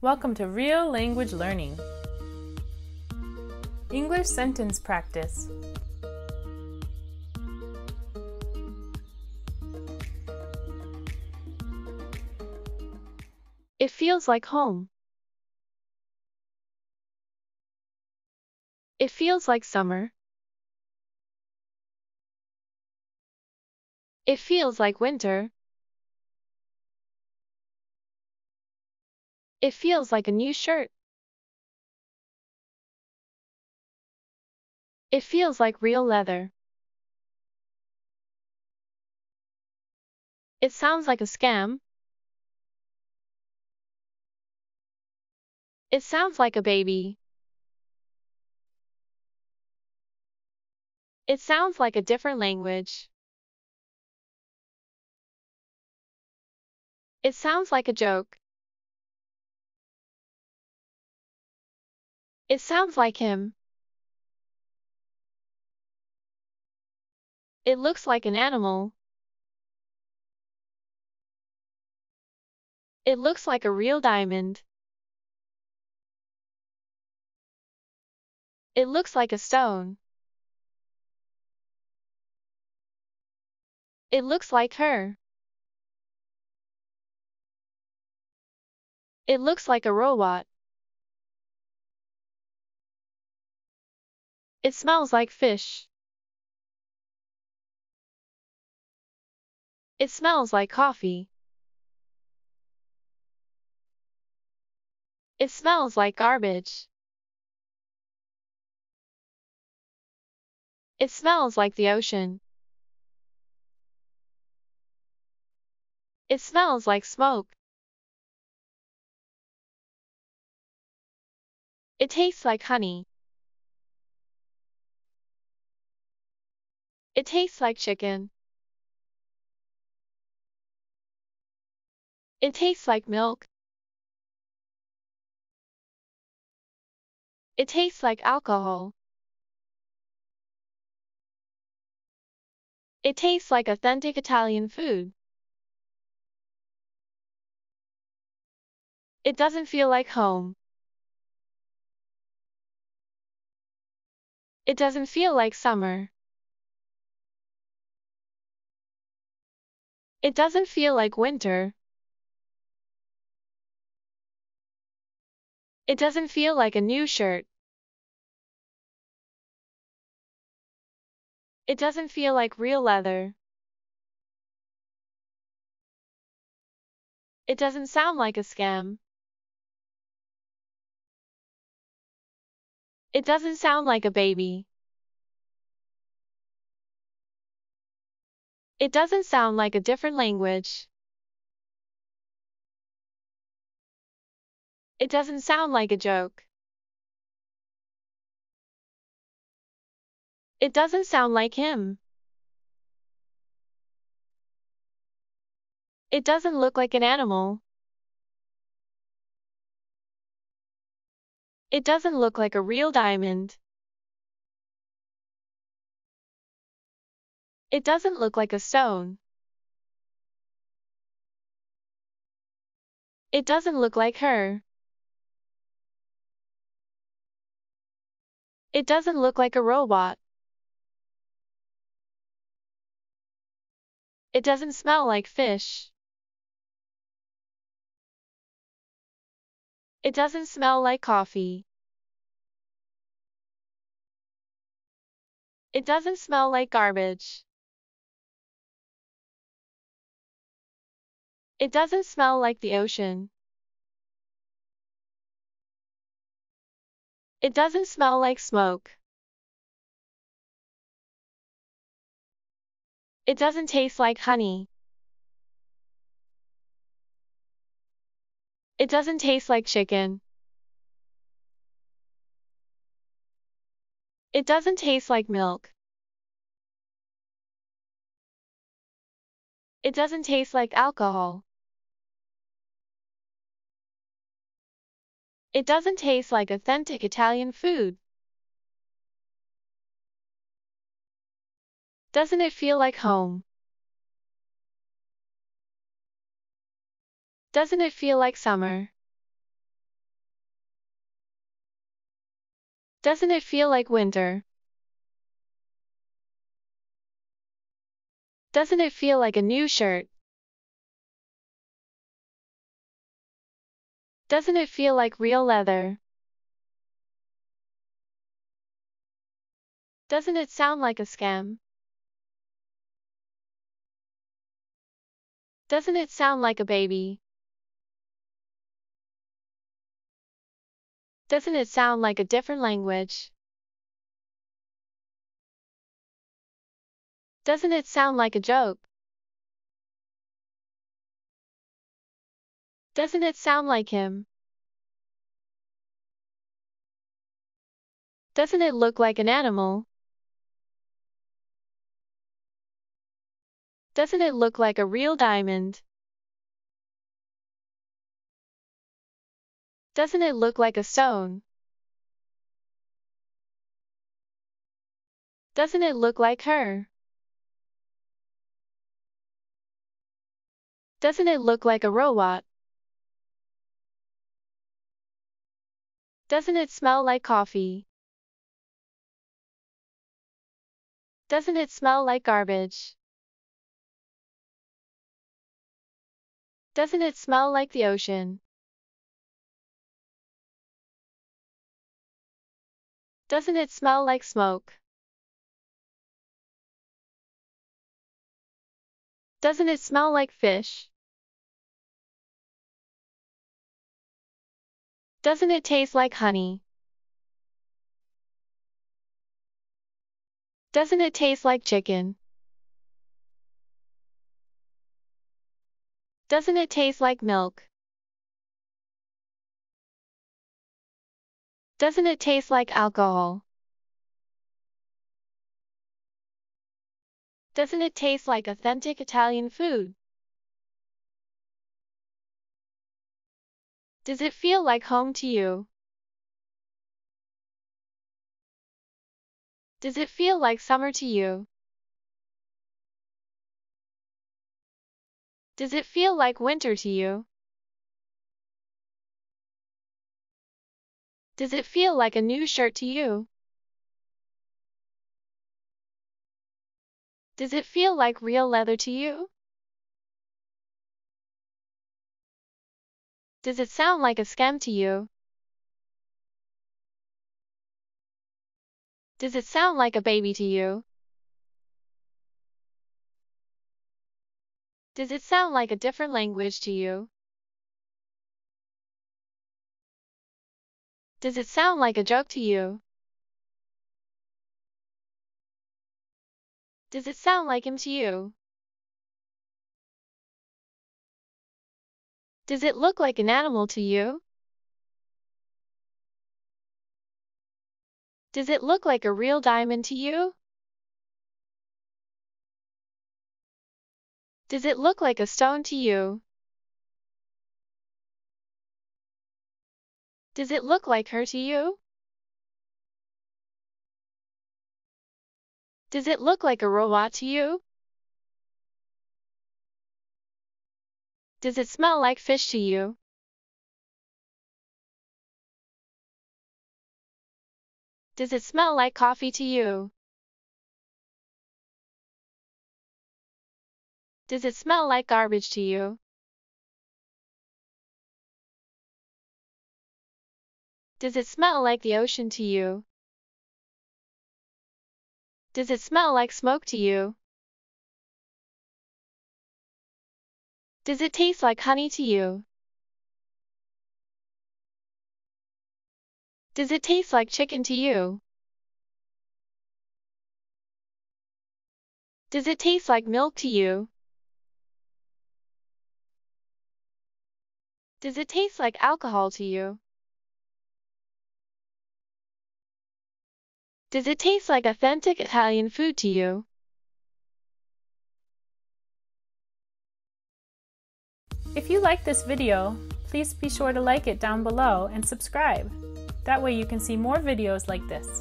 Welcome to Real Language Learning. English sentence practice. It feels like home. It feels like summer. It feels like winter. It feels like a new shirt. It feels like real leather. It sounds like a scam. It sounds like a baby. It sounds like a different language. It sounds like a joke. It sounds like him. It looks like an animal. It looks like a real diamond. It looks like a stone. It looks like her. It looks like a robot. It smells like fish. It smells like coffee. It smells like garbage. It smells like the ocean. It smells like smoke. It tastes like honey. It tastes like chicken. It tastes like milk. It tastes like alcohol. It tastes like authentic Italian food. It doesn't feel like home. It doesn't feel like summer. It doesn't feel like winter. It doesn't feel like a new shirt. It doesn't feel like real leather. It doesn't sound like a scam. It doesn't sound like a baby. It doesn't sound like a different language. It doesn't sound like a joke. It doesn't sound like him. It doesn't look like an animal. It doesn't look like a real diamond. It doesn't look like a stone. It doesn't look like her. It doesn't look like a robot. It doesn't smell like fish. It doesn't smell like coffee. It doesn't smell like garbage. It doesn't smell like the ocean. It doesn't smell like smoke. It doesn't taste like honey. It doesn't taste like chicken. It doesn't taste like milk. It doesn't taste like alcohol. It doesn't taste like authentic Italian food. Doesn't it feel like home? Doesn't it feel like summer? Doesn't it feel like winter? Doesn't it feel like a new shirt? Doesn't it feel like real leather? Doesn't it sound like a scam? Doesn't it sound like a baby? Doesn't it sound like a different language? Doesn't it sound like a joke? Doesn't it sound like him? Doesn't it look like an animal? Doesn't it look like a real diamond? Doesn't it look like a stone? Doesn't it look like her? Doesn't it look like a robot? Doesn't it smell like coffee? Doesn't it smell like garbage? Doesn't it smell like the ocean? Doesn't it smell like smoke? Doesn't it smell like fish? Doesn't it taste like honey? Doesn't it taste like chicken? Doesn't it taste like milk? Doesn't it taste like alcohol? Doesn't it taste like authentic Italian food? Does it feel like home to you? Does it feel like summer to you? Does it feel like winter to you? Does it feel like a new shirt to you? Does it feel like real leather to you? Does it sound like a scam to you? Does it sound like a baby to you? Does it sound like a different language to you? Does it sound like a joke to you? Does it sound like him to you? Does it look like an animal to you? Does it look like a real diamond to you? Does it look like a stone to you? Does it look like her to you? Does it look like a robot to you? Does it smell like fish to you? Does it smell like coffee to you? Does it smell like garbage to you? Does it smell like the ocean to you? Does it smell like smoke to you? Does it taste like honey to you? Does it taste like chicken to you? Does it taste like milk to you? Does it taste like alcohol to you? Does it taste like authentic Italian food to you? If you like this video, please be sure to like it down below and subscribe. That way you can see more videos like this.